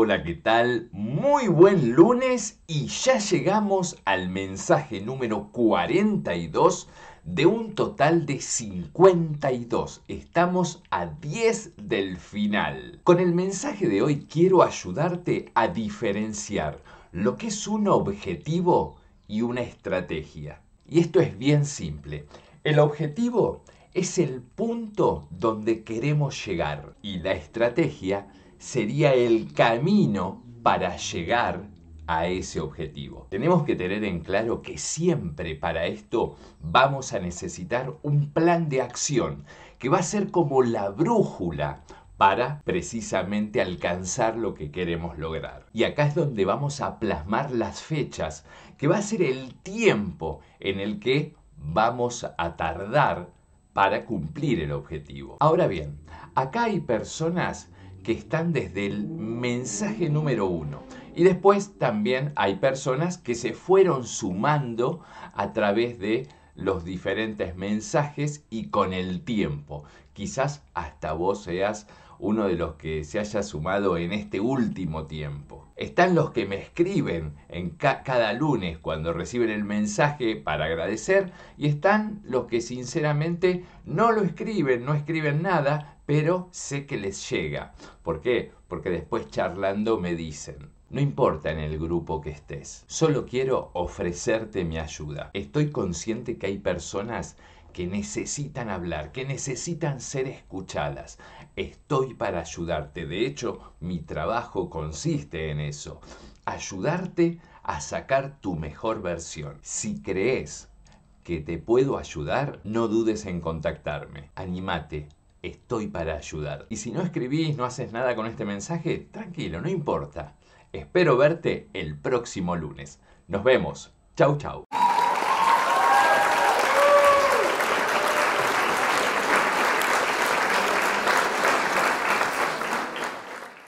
Hola, ¿qué tal? Muy buen lunes y ya llegamos al mensaje número 42 de un total de 52. Estamos a 10 del final. Con el mensaje de hoy quiero ayudarte a diferenciar lo que es un objetivo y una estrategia. Y esto es bien simple. El objetivo es el punto donde queremos llegar y la estrategia sería el camino para llegar a ese objetivo. Tenemos que tener en claro que siempre para esto vamos a necesitar un plan de acción que va a ser como la brújula para precisamente alcanzar lo que queremos lograr. Y acá es donde vamos a plasmar las fechas, que va a ser el tiempo en el que vamos a tardar para cumplir el objetivo. Ahora bien, acá hay personas que están desde el mensaje número uno. Y después también hay personas que se fueron sumando a través de los diferentes mensajes y con el tiempo. Quizás hasta vos seas uno de los que se haya sumado en este último tiempo. Están los que me escriben en cada lunes cuando reciben el mensaje para agradecer y están los que sinceramente no lo escriben, no escriben nada, pero sé que les llega. ¿Por qué? Porque después charlando me dicen, no importa en el grupo que estés, solo quiero ofrecerte mi ayuda. Estoy consciente que hay personas que necesitan hablar, que necesitan ser escuchadas. Estoy para ayudarte. De hecho, mi trabajo consiste en eso, ayudarte a sacar tu mejor versión. Si crees que te puedo ayudar, no dudes en contactarme. Anímate, estoy para ayudar. Y si no escribís, no haces nada con este mensaje, tranquilo, no importa. Espero verte el próximo lunes. Nos vemos. Chau, chau.